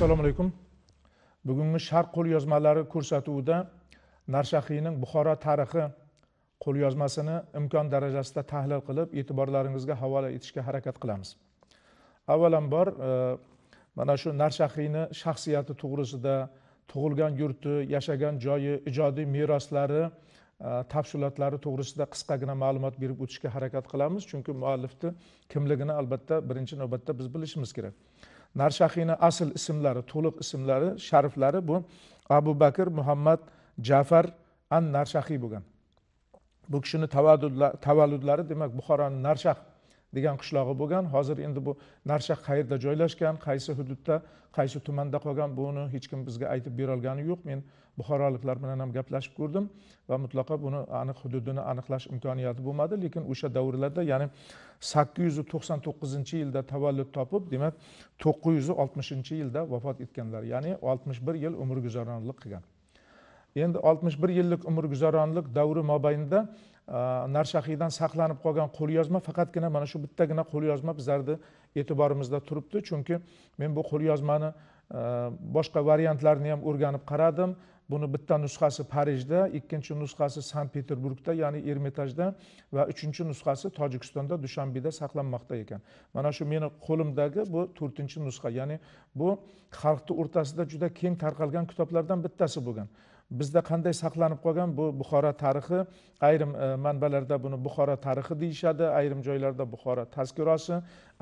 assalomu alaykum bugungi sharq qo'lyozmalari ko'rsatuvida narshahiyning buxoro tarixi qo'lyozmasini imkon darajasida tahlil qilib e'tiborlaringizga havola etishga harakat qilamiz avvalambor e, mana shu narshahiyni shaxsiyati to'g'risida tug'ilgan yurti yashagan joyi ijodiy meroslari e, tafsilotlari to'g'risida qisqagina ma'lumot berib o'tishga harakat qilamiz chunki muallifni kimligini albatta birinchi navbatda biz bilishimiz kerak narshahiyni asl ismlari to'liq ismlari shariflari bu abu bakr muhammad jafar an narshahiy bo'lgan bu kishini tavalludlari demak buxoroni narshah degan qishlog'i bo'lgan hozir endi bu narsha qayerda joylashgan qaysi hududda qaysi tumanda qolgan buni hech kim bizga aytib berolgani yo'q men buxoroliklar bilan ham gaplashib ko'rdim va mutlaqo buni aniq hududini aniqlash imkoniyati bo'lmadi lekin o'sha davrlarda ya'ni sakkiz yuz to'qson to'qqizinchi yilda tavallud topib demak to'qqiz yuz oltmishinchi yilda vafot etganlar ya'ni oltmish bir yil umr guzaronlik qilgan endi oltmish bir yillik umr guzaronlik davri mobaynida narshahiydan saqlanib qolgan qo'lyozma faqatgina mana shu bittagina qo'lyozma bizlarni e'tiborimizda turibdi chunki men bu qo'lyozmani boshqa variantlarini ham o'rganib qaradim buni bitta nusxasi parijda ikkinchi nusxasi sankt peterburgda ya'ni ermitajda va uchinchi nusxasi tojikistonda dushanbeda saqlanmoqda ekan mana shu meni qo'limdagi bu to'rtinchi nusxa ya'ni bu xalqni o'rtasida juda keng tarqalgan kitoblardan bittasi bo'lgan bizda qanday saqlanib qolgan bu buxoro tarixi ayrim e, manbalarda buni buxoro tarixi deyishadi ayrim joylarda buxoro tazkirosi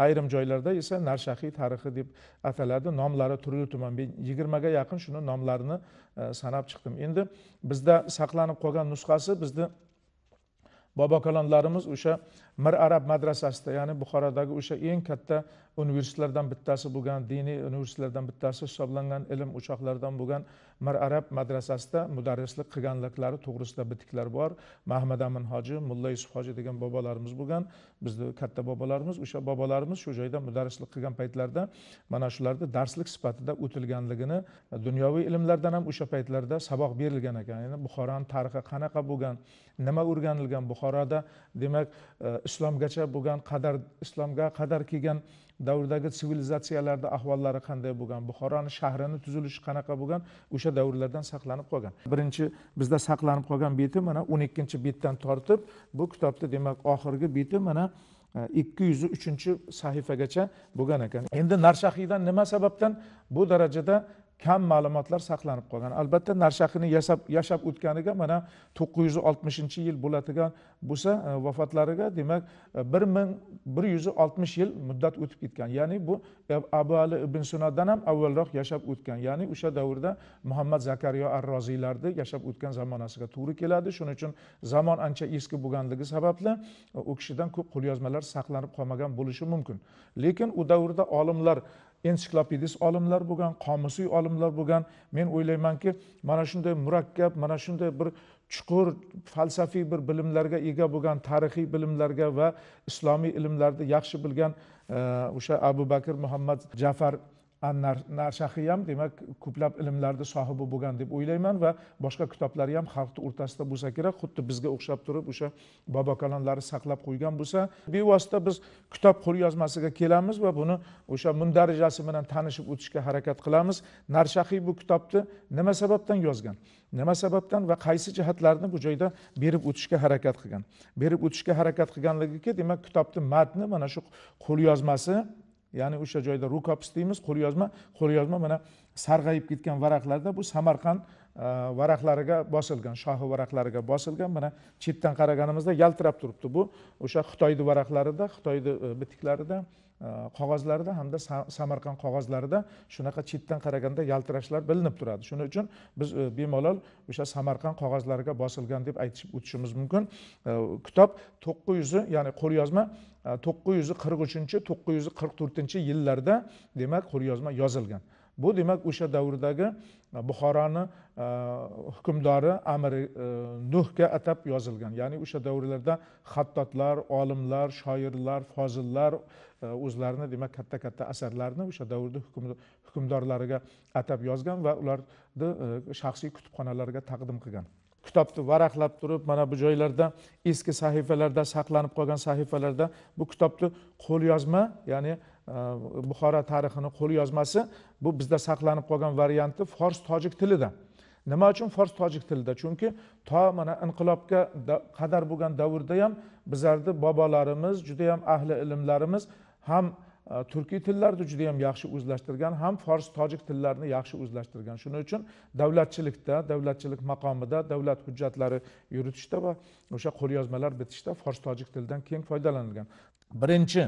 ayrim joylarda esa narshahiy tarixi deb ataladi nomlari turli tuman men yigirmaga yaqin shuni nomlarini e, sanab chiqdim endi bizda saqlanib qolgan nusxasi bizni bobokalonlarimiz o'sha mir arab madrasasida ya'ni buxorodagi o'sha eng katta universitetlardan bittasi bo'lgan diniy universitetlardan bittasi hisoblangan ilm o'choqlaridan bo'lgan mir arab madrasasida mudarrislik qilganliklari to'g'risida bitiklar bor mahmad amin hoji mulla yusuf hoji degan bobolarimiz bo'lgan bizni katta bobolarimiz o'sha bobolarimiz shu joyda mudarrislik qilgan paytlarida mana shularni darslik sifatida o'tilganligini dunyoviy ilmlardan ham o'sha paytlarda saboq berilgan ekan ya'ni buxoroni tarixi qanaqa bo'lgan nima o'rganilgan buxoro buxoroda demak e, islomgacha bo'lgan qadar islomga qadar kelgan davrdagi sivilizatsiyalarni ahvollari qanday bo'lgan buxoroni shahrini tuzilishi qanaqa bo'lgan o'sha davrlardan saqlanib qolgan birinchi bizda saqlanib qolgan beti mana o'n ikkinchi betdan tortib bu kitobni demak oxirgi beti mana e, ikki yuz uchinchi sahifagacha bo'lgan ekan endi narshahiydan nima sababdan bu darajada kam ma'lumotlar saqlanib qolgan albatta narshahini yasab yashab o'tganiga mana to'qqiz yuz oltmishinchi yil bo'ladigan bo'lsa e, vafotlariga demak e, bir ming bir yuz oltmish yil muddat o'tib ketgan ya'ni bu abu ali ibn sunadan ham avvalroq yashab o'tgan ya'ni o'sha davrda muhammad zakariyo ar roziylarni yashab o'tgan zamonasiga to'g'ri keladi shuning uchun zamon ancha eski bo'lganligi sababli e, u kishidan ko'p qo'lyozmalar saqlanib qolmagan bo'lishi mumkin lekin u davrda olimlar ensiklopedist olimlar bo'lgan qomusiy olimlar bo'lgan men o'ylaymanki mana shunday murakkab mana shunday bir chuqur falsafiy bir bilimlarga ega bo'lgan tarixiy bilimlarga va islomiy ilmlarni yaxshi bilgan e, o'sha abu bakr muhammad jafar narshaxiy ham demak ko'plab ilmlarni sohibi bo'lgan deb o'ylayman va boshqa kitoblari ham xalqni o'rtasida bo'lsa kerak xuddi bizga o'xshab turib o'sha bobo kalonlari saqlab qo'ygan bo'lsa bevosita biz kitob qo'lyozmasiga kelamiz va buni o'sha mundarajasi bilan tanishib o'tishga harakat qilamiz narshahiy bu kitobni nima sababdan yozgan nima sababdan va qaysi jihatlarni bu joyda berib o'tishga harakat qilgan berib o'tishga harakat qilganligiki demak kitobni matni mana shu qo'lyozmasi ya'ni o'sha joyda rukopis deymiz qo'lyozma qo'lyozma mana sarg'ayib ketgan varaqlarda bu samarqand e, varaqlariga bosilgan shohi varaqlariga bosilgan mana chetdan qaraganimizda yaltirab turibdi bu o'sha xitoyni varaqlarida xitoyni e, bitiklarida Э, qog'ozlarida hamda samarqand qog'ozlarida shunaqa chetdan qaraganda yaltirashlar bilinib turadi shuning uchun biz e, bemalol o'sha samarqand qog'ozlariga bosilgan deb aytishib o'tishimiz mumkin e, kitob to'qqiz yuz ya'ni qo'lyozma e, to'qqiz yuz qirq uchinchi to'qqiz yuz qirq to'rtinchi yillarda demak qo'lyozma yozilgan bu demak o'sha davrdagi e, buxoroni e, hukmdori amir e, nuhga atab yozilgan ya'ni o'sha davrlarda xattotlar olimlar shoirlar fozillar o'zlarini demak katta katta asarlarini o'sha davrni hukmdorlariga atab yozgan va ularni shaxsiy kutubxonalarga taqdim qilgan kitobni varaqlab turib mana bu joylarda eski sahifalarda saqlanib qolgan sahifalarda bu kitobni qo'lyozma ya'ni Э, buxoro tarixini qo'lyozmasi bu bizda saqlanib qolgan varianti fors tojik tilida nima uchun fors tojik tilida chunki to mana inqilobga qadar bo'lgan davrda ham bizlarni bobolarimiz judayam ahli ilmlarimiz ham e, turkiy tillarni juda yam yaxshi o'zlashtirgan ham fors tojik tillarini yaxshi o'zlashtirgan shuning uchun davlatchilikda davlatchilik maqomida davlat hujjatlari yuritishda va o'sha qo'lyozmalar bitishda fors tojik tilidan keng foydalanilgan birinchi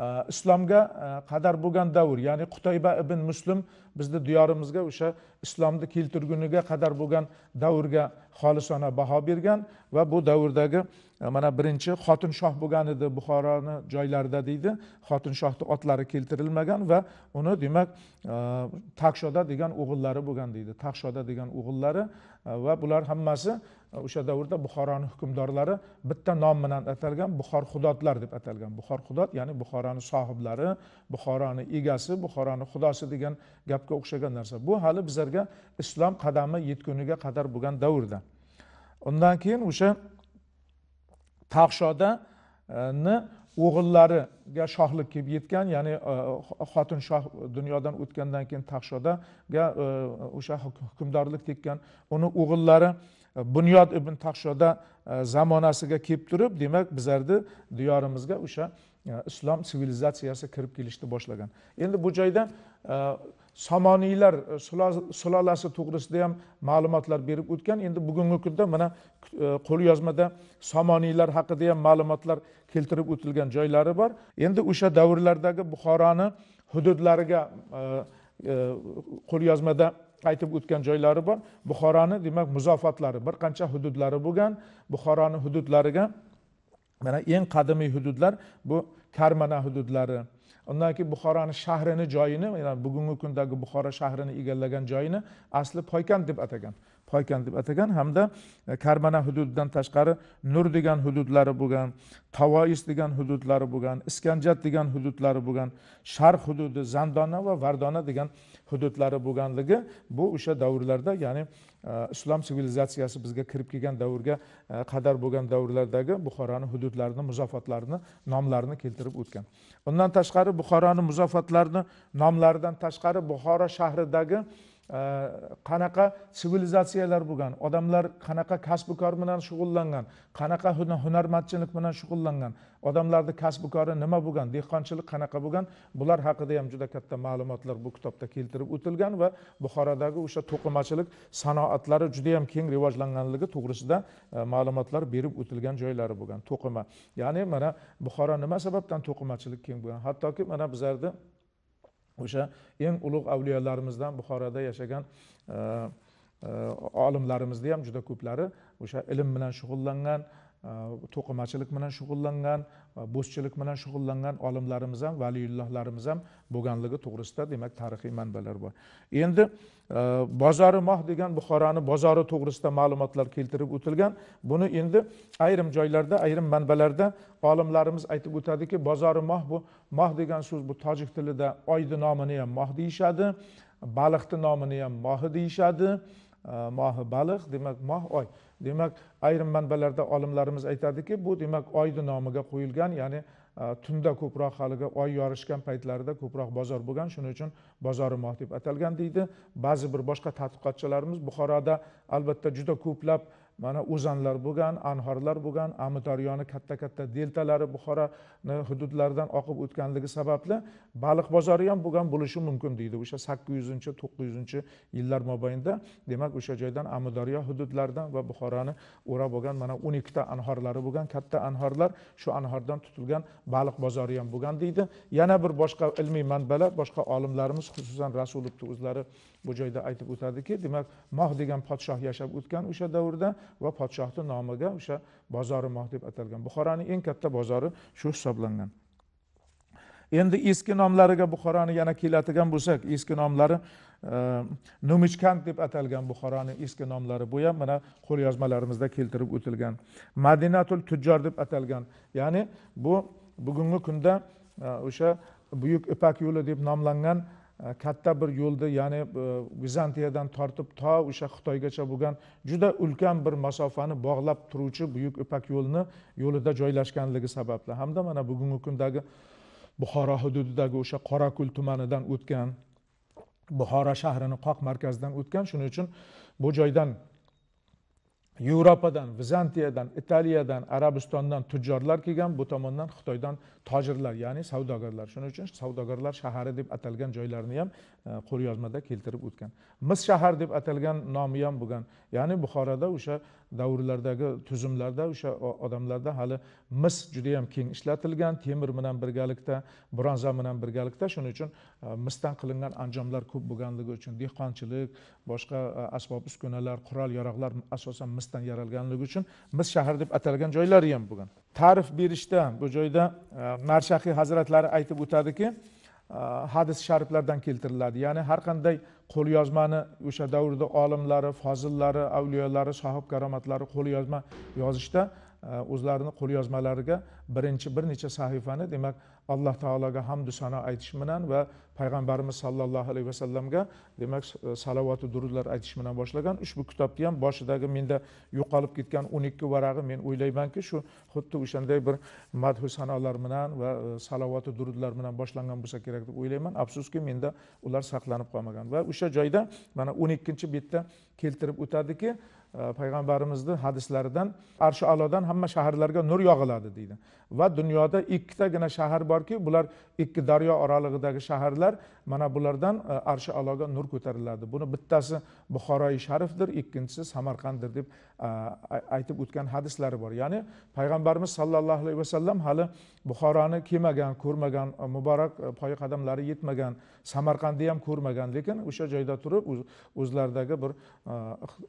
Э, islomga э, qadar bo'lgan davr ya'ni qutayba ibn muslim bizni diyorimizga o'sha islomni keltirguniga qadar bo'lgan davrga xolisona baho bergan va bu davrdagi e, mana birinchi xotin shoh bo'lgan edi buxoroni joylarida deydi xotin shohni otlari keltirilmagan va uni demak e, taqshoda degan o'g'illari bo'lgan deydi taqshoda degan o'g'illari e, va bular hammasi o'sha davrda buxoroni hukmdorlari bitta nom bilan atalgan buxor xudodlar deb atalgan buxor xudod ya'ni buxoroni sohiblari buxoroni egasi buxoroni xudosi degan gapga o'xshagan narsa bu hali bizlarga islom qadami yetguniga qadar bo'lgan davrda undan keyin o'sha taqshodani o'g'illariga shohlik kelib yetgan ya'ni e, xotin shoh dunyodan o'tgandan keyin taqshodaga e, o'sha hukmdorlik tekkan uni o'g'illari e, bunyod ibn taxshoda zamonasiga kelib turib demak bizlarni diyorimizga o'sha islom sivilizatsiyasi kirib kelishni boshlagan endi bu joyda somoniylar e, sulolasi to'g'risida ham ma'lumotlar berib o'tgan endi bugungi kunda mana e, qo'lyozmada somoniylar haqida ham ma'lumotlar keltirib o'tilgan joylari bor endi o'sha davrlardagi buxoroni hududlariga e, qo'lyozmada aytib o'tgan joylari bor buxoroni demak muzofatlari bir qancha hududlari bo'lgan buxoroni hududlariga mana eng qadimiy hududlar bu karmana hududlari undan keyin buxoroni shahrini joyini ya'ni bugungi kundagi buxoro shahrini egallagan joyini asli poykand deb atagan poykand deb atagan hamda e, karmana hududidan tashqari nur degan hududlari bo'lgan tavois degan hududlari bo'lgan iskanjat degan hududlari bo'lgan sharq hududi zandona va vardona degan hududlari bo'lganligi bu o'sha davrlarda ya'ni Э, islom sivilizatsiyasi bizga kirib kelgan davrga e, qadar bo'lgan davrlardagi buxoroni hududlarini muzofotlarini nomlarini keltirib o'tgan undan tashqari buxoroni muzofotlarini nomlaridan tashqari buxoro shahridagi qanaqa sivilizatsiyalar bo'lgan odamlar qanaqa kasbu kor bilan shug'ullangan qanaqa hunarmandchilik bilan shug'ullangan odamlarni kasbu kori nima bo'lgan dehqonchilik qanaqa bo'lgan bular haqida ham juda katta ma'lumotlar bu kitobda keltirib o'tilgan va buxorodagi o'sha to'qimachilik sanoatlari judayam keng rivojlanganligi to'g'risida e, ma'lumotlar berib o'tilgan joylari bo'lgan to'qima ya'ni mana buxoro nima sababdan to'qimachilik keng bo'lgan hattoki mana bizlarni o'sha eng ulug' avliyolarimizdan buxoroda yashagan e, e, olimlarimizni ham juda ko'plari o'sha ilm bilan shug'ullangan to'qimachilik bilan shug'ullangan bo'zchilik bilan shug'ullangan olimlarimiz ham valiyullohlarimiz ham bo'lganligi to'g'risida demak tarixiy manbalar bor endi e, bozori moh degan buxoroni bozori to'g'risida ma'lumotlar keltirib o'tilgan buni endi ayrim joylarda ayrim manbalarda olimlarimiz aytib o'tadiki bozori moh bu moh degan so'z bu tojik tilida oyni nomini ham moh deyishadi baliqni nomini ham mohi deyishadi e, mohi baliq demak moh oy demak ayrim manbalarda olimlarimiz aytadiki bu demak oyni nomiga qo'yilgan ya'ni e, tunda ko'proq haligi oy yorishgan paytlarida ko'proq bozor bo'lgan shuning uchun bozori moh deb atalgan deydi ba'zi bir boshqa tadqiqotchilarimiz buxoroda albatta juda ko'plab mana o'zanlar bo'lgan anhorlar bo'lgan ami daryoni katta katta deltalari buxoroni hududlaridan oqib o'tganligi sababli baliq bozori ham bo'lgan bo'lishi mumkin deydi o'sha sakkiz yuzinchi to'qqiz yuzinchi yillar mobaynida demak o'sha joydan amudaryo daryo hududlaridan va buxoroni o'rab olgan mana o'n ikkita anhorlari bo'lgan katta anhorlar shu anhordan tutilgan baliq bozori ham bo'lgan deydi yana bir boshqa ilmiy manbalar boshqa olimlarimiz xususan rasulovni o'zlari bu joyda aytib o'tadiki demak moh degan podshoh yashab o'tgan o'sha davrda va podshohni nomiga o'sha bozori moh deb atalgan buxoroning eng katta bozori shu hisoblangan endi eski nomlariga buxoroni yana keladigan bo'lsak eski nomlari e, numichkand deb atalgan buxoroni eski nomlari bu ham mana qo'lyozmalarimizda keltirib o'tilgan madinatul tujjor deb atalgan ya'ni bu bugungi kunda e, o'sha buyuk ipak yo'li deb nomlangan Э, katta bir yo'lda ya'ni vizantiyadan e, tortib to o'sha xitoygacha bo'lgan juda ulkan bir masofani bog'lab turuvchi buyuk ipak yo'lini yo'lida joylashganligi sababli hamda mana bugungi kundagi buxoro hududidagi o'sha qorako'l tumanidan o'tgan buxoro shahrini qoq markazidan o'tgan shuning uchun bu joydan yevropadan vizantiyadan italiyadan arabistondan tujjorlar kelgan bu tomondan xitoydan tojirlar ya'ni savdogarlar shuning uchun savdogarlar shahari deb atalgan joylarni ham e, qo'lyozmada keltirib o'tgan mis shahar deb atalgan nomi ham bo'lgan ya'ni buxoroda o'sha davrlardagi tuzumlarda o'sha odamlarda hali mis judayam keng ishlatilgan temir bilan birgalikda bronza bilan birgalikda shuning uchun e, misdan qilingan anjomlar ko'p bo'lganligi uchun dehqonchilik boshqa e, asbob uskunalar qurol yarog'lar asosan misdan yaralganligi uchun mis shahar deb atalgan joylari ham bo'lgan ta'rif berishda bu joyda e, marshahiy hazratlari aytib o'tadiki e, hadis shariflardan keltiriladi ya'ni har qanday qo'lyozmani o'sha davrda olimlari fozillari avliyolari sohib karomatlari qo'lyozma yozishda e, o'zlarini qo'lyozmalariga birinchi bir necha sahifani demak alloh taologa hamdu sano aytish bilan va payg'ambarimiz sallallohu alayhi vasallamga demak e, salovatu durudlar aytish bilan boshlagan ushbu kitobni ham boshidagi menda yo'qolib ketgan o'n ikki varag'i men o'ylaymanki shu xuddi o'shanday bir madhu sanolar bilan va e, salovatu durudlar bilan boshlangan bo'lsa kerak deb o'ylayman afsuski menda ular saqlanib qolmagan va o'sha joyda mana o'n ikkinchi betda keltirib o'tadiki e, payg'ambarimizni hadislaridan arshi alodan hamma shaharlarga nur yog'iladi deydi va dunyoda ikkitagina shahar borki bular ikki daryo oralig'idagi shaharlar shaharlar mana bulardan e, arshi aloga nur ko'tariladi buni bittasi buxoroi sharifdir ikkinchisi samarqanddir deb e, aytib o'tgan hadislari bor ya'ni payg'ambarimiz sallallohu alayhi vasallam hali buxoroni kelmagan ko'rmagan e, muborak poy qadamlari yetmagan samarqandni ham ko'rmagan lekin o'sha joyda turib o'zlaridagi bir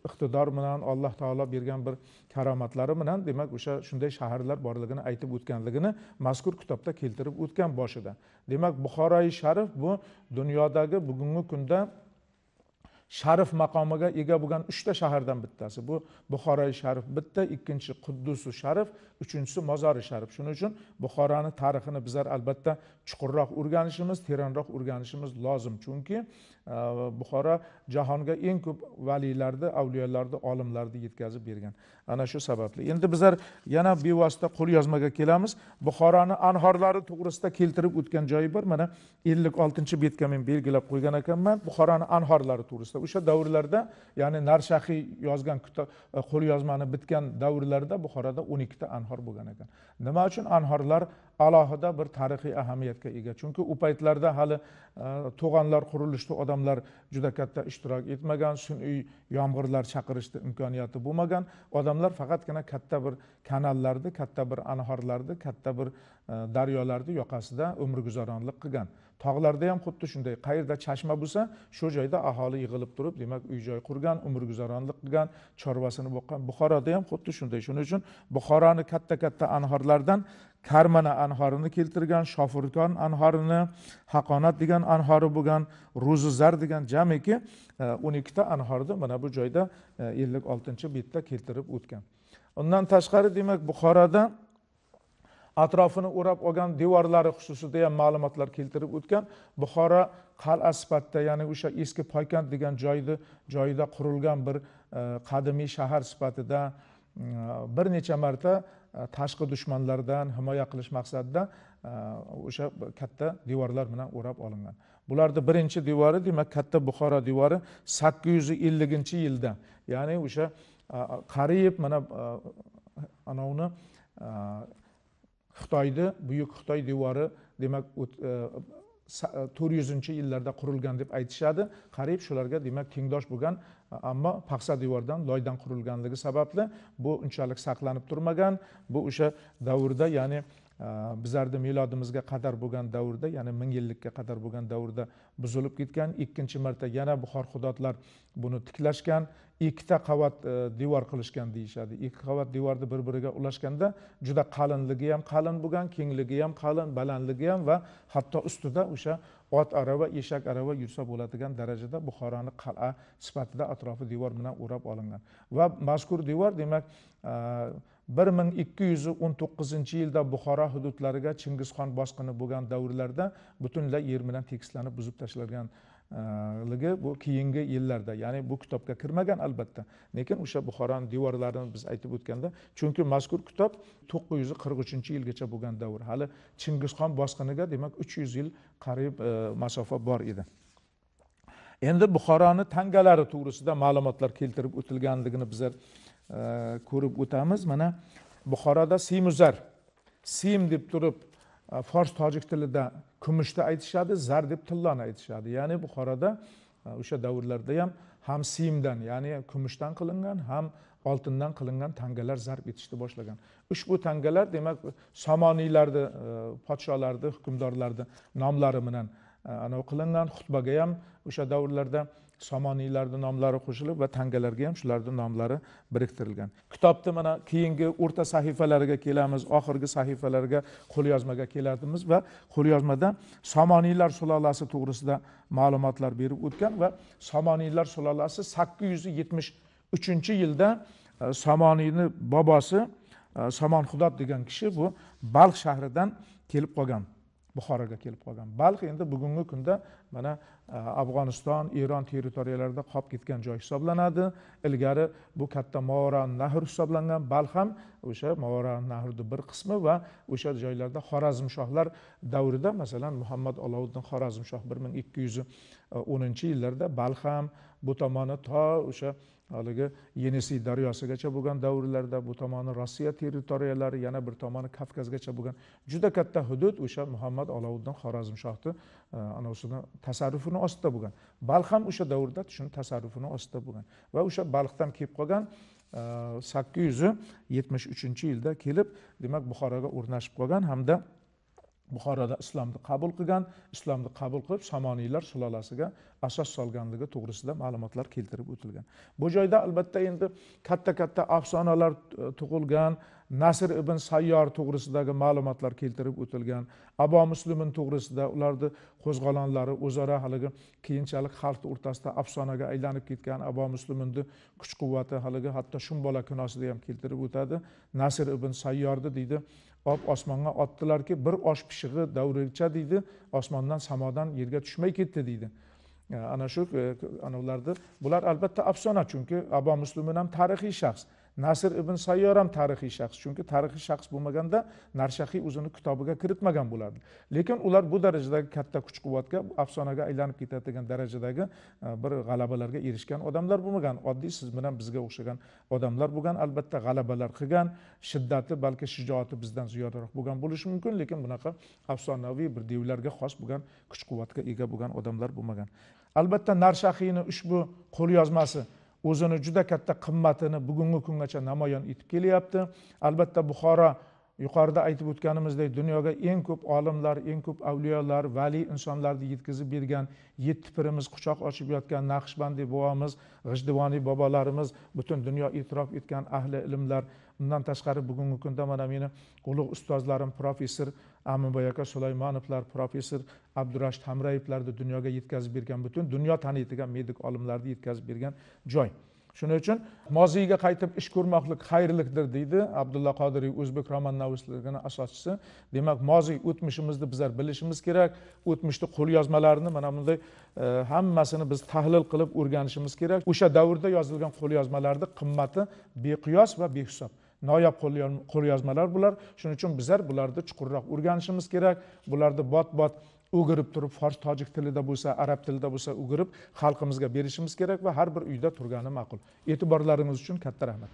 iqtidor bilan alloh taolo bergan bir karomatlari bilan demak o'sha shunday shaharlar borligini aytib o'tganligini mazkur kitobda keltirib o'tgan boshida demak buxoroi sharif bu dunyodagi bugungi kunda sharif maqomiga ega bo'lgan uchta shahardan bittasi bu buxoroi sharif bitta ikkinchi quddusi sharif uchinchisi mozori sharif shuning uchun buxoroni tarixini bizlar albatta chuqurroq o'rganishimiz teranroq o'rganishimiz lozim chunki Э, buxoro jahonga eng ko'p valiylarni avliyolarni olimlarni yetkazib bergan ana shu sababli endi bizlar yana bevosita qo'lyozmaga kelamiz buxoroni anhorlari to'g'risida keltirib o'tgan joyi bor mana ellik oltinchi betga men belgilab qo'ygan ekanman buxoroni anhorlari to'g'risida o'sha davrlarda ya'ni narshahiy yozgan e, qo'lyozmani bitgan davrlarda buxoroda o'n ikkita anhor bo'lgan ekan nima uchun anhorlar alohida bir tarixiy ahamiyatga ega chunki u paytlarda hali e, to'g'onlar qurilishida odamlar juda katta ishtirok etmagan sun'iy yomg'irlar chaqirishni imkoniyati bo'lmagan odamlar faqatgina katta bir kanallarni katta bir anhorlarni katta bir e, daryolarni yoqasida umr guzaronlik qilgan tog'larda ham xuddi shunday qayerda chashma bo'lsa shu joyda aholi yig'ilib turib demak uy joy qurgan umr guzaronlik qilgan chorvasini boqqan buxoroda ham xuddi shunday shuning uchun buxoroni katta katta anhorlardan karmana anhorini keltirgan shofirkon anhorini haqonat degan anhori bo'lgan ruzuzar degan jamiki o'n e, ikkita anhorni mana bu joyda e, ellik oltinchi betda keltirib o'tgan undan tashqari demak buxoroda atrofini o'rab olgan devorlari xususida ham ma'lumotlar keltirib o'tgan buxoro qal'a sifatida ya'ni o'sha eski poykand degan joyni joyida qurilgan bir e, qadimiy shahar sifatida e, bir necha marta e, tashqi dushmanlardan himoya qilish maqsadida o'sha katta devorlar bilan o'rab olingan bularni birinchi devori demak katta buxoro devori sakkiz yuz elliginchi yilda ya'ni o'sha qariyb mana anavni xitoyni buyuk xitoy devori demak to'rt yuzinchi yillarda qurilgan deb aytishadi qariyb shularga demak tengdosh bo'lgan ammo paxsa devordan loydan qurilganligi sababli bu unchalik saqlanib turmagan bu o'sha davrda ya'ni Э, bizlarni milodimizga qadar bo'lgan davrda ya'ni ming yillikka qadar bo'lgan davrda buzilib ketgan ikkinchi marta yana buxor xudodlar buni tiklashgan ikkita qavat e, devor qilishgan deyishadi ikki qavat devorni bir biriga ulashganda juda qalinligi ham qalin bo'lgan kengligi ham qalin balandligi ham va hatto ustida o'sha ot arava eshak arava yursa bo'ladigan darajada buxoroni qal'a sifatida atrofi devor bilan o'rab olingan va mazkur devor demak e, bir ming ikki yuz o'n to'qqizinchi yilda buxoro hududlariga chingizxon bosqini bo'lgan davrlarda butunlay yer bilan tekislanib buzib tashlangan ligi bu keyingi yillarda ya'ni bu kitobga kirmagan albatta lekin o'sha buxoroni devorlarini biz aytib o'tganda chunki mazkur kitob to'qqiz yuz qirq uchinchi yilgacha bo'lgan davr hali chingizxon bosqiniga demak uch yuz yil qariyb masofa bor edi endi buxoroni tangalari to'g'risida ma'lumotlar keltirib o'tilganligini bizlar ko'rib o'tamiz mana buxoroda simuzar sim deb turib fors tojik tilida kumushni aytishadi zar deb tillani aytishadi ya'ni buxoroda o'sha davrlarda ham ham siyimdan ya'ni kumushdan qilingan ham oltindan qilingan tangalar zarb etishni boshlagan ushbu tangalar demak somoniylarni э, podsholarni hukmdorlarni nomlari bilan э, anavi qilingan xutbaga ham o'sha davrlarda somoniylarni nomlari qo'shilib va tangalarga ham shularni nomlari biriktirilgan kitobni mana keyingi o'rta sahifalariga kelamiz oxirgi sahifalarga qo'lyozmaga kelardimiz va qo'lyozmada somoniylar sulolasi to'g'risida ma'lumotlar berib o'tgan va somoniylar sulolasi sakkiz yuz yetmish uchinchi yilda e, somoniyni bobosi e, somon xudod degan kishi bu balx shahridan kelib qolgan buxoroga kelib qolgan balx endi bugungi kunda mana Э, afg'oniston eron territoriyalarida qolib ketgan joy hisoblanadi ilgari bu katta movaran nahr hisoblangan balx ham o'sha movaran nahrni bir qismi va o'sha joylarda xorazmshohlar davrida masalan muhammad olovudin xorazmshoh bir ming ikki yuz e, o'ninchi yillarda balx ham bu tomoni to o'sha haligi yenisiy daryosigacha bo'lgan davrlarda bu tomoni rossiya territoriyalari yana bir tomoni kavkazgacha bo'lgan juda katta hudud o'sha muhammad olovuddin xorazmshohni anavisini e, tasarrufini ostida bo'lgan balx ham o'sha davrda shuni tasarrufini ostida bo'lgan va o'sha balxdan kelib qolgan e, sakkiz yuz yetmish uchinchi yilda kelib demak buxoroga o'rnashib qolgan hamda buxoroda islomni qabul qilgan islomni qabul qilib shamoniylar sulolasiga asos solganligi to'g'risida ma'lumotlar keltirib o'tilgan bu joyda albatta endi katta katta afsonalar e, tug'ilgan nasr ibn sayyor to'g'risidagi ma'lumotlar keltirib o'tilgan abo muslimin to'g'risida ularni qo'zg'olonlari o'zaro haligi keyinchalik xalq o'rtasida afsonaga aylanib ketgan abo muslimini kuch quvvati haligi hatto shumbola kunosida ham keltirib o'tadi nasr ibn sayyorni deydi olib osmonga otdilarki bir osh pishig'i davrilcha deydi osmondan samodan yerga tushmay ketdi deydi ana shu e, anavilarni bular albatta afsona chunki abo muslimin ham tarixiy shaxs nasr ibn sayyor ham tarixiy shaxs chunki tarixiy shaxs bo'lmaganda narshahiy o'zini kitobiga kiritmagan bo'lardi lekin ular bu darajadagi katta kuch quvvatga afsonaga aylanib ketadigan darajadagi e, bir g'alabalarga erishgan odamlar bo'lmagan oddiy siz bilan bizga o'xshagan odamlar bo'lgan albatta g'alabalar qilgan shiddati balki shijoati bizdan ziyodaroq bo'lgan bo'lishi mumkin lekin bunaqa afsonaviy bir devlarga xos bo'lgan kuch quvvatga ega bo'lgan odamlar bo'lmagan albatta narshahiyni ushbu qo'lyozmasi o'zini juda katta qimmatini bugungi kungacha namoyon etib kelyapti albatta buxoro yuqorida aytib o'tganimizdek dunyoga eng ko'p olimlar eng ko'p avliyolar valiy insonlarni yetkazib bergan yetti pirimiz quchoq ochib yotgan naqshbandiy bobomiz g'ijdivoniy bobolarimiz butun dunyo e'tirof etgan ahli ilmlar undan tashqari bugungi kunda mana meni ulug' ustozlarim professor ammiboyaka sulaymonovlar professor abdurash hamrayevlarni dunyoga yetkazib bergan butun dunyo taniydigan medik olimlarni yetkazib bergan joy shuning uchun moziyga qaytib ish ko'rmoqlik xayrlikdir deydi abdulla qodiriy o'zbek roman navusligini asoschisi demak moziy o'tmishimizni bizlar bilishimiz kerak o'tmishni qo'lyozmalarini mana bunday e, hammasini biz tahlil qilib o'rganishimiz kerak o'sha davrda yozilgan qo'lyozmalarni qimmati beqiyos va behisob noyob qo'lyozmalar bular shuning uchun bizlar bularni chuqurroq o'rganishimiz kerak bularni bot bot o'girib turib fors tojik tilida bo'lsa arab tilida bo'lsa o'girib xalqimizga berishimiz kerak va har bir uyda turgani ma'qul e'tiborlaringiz uchun katta rahmat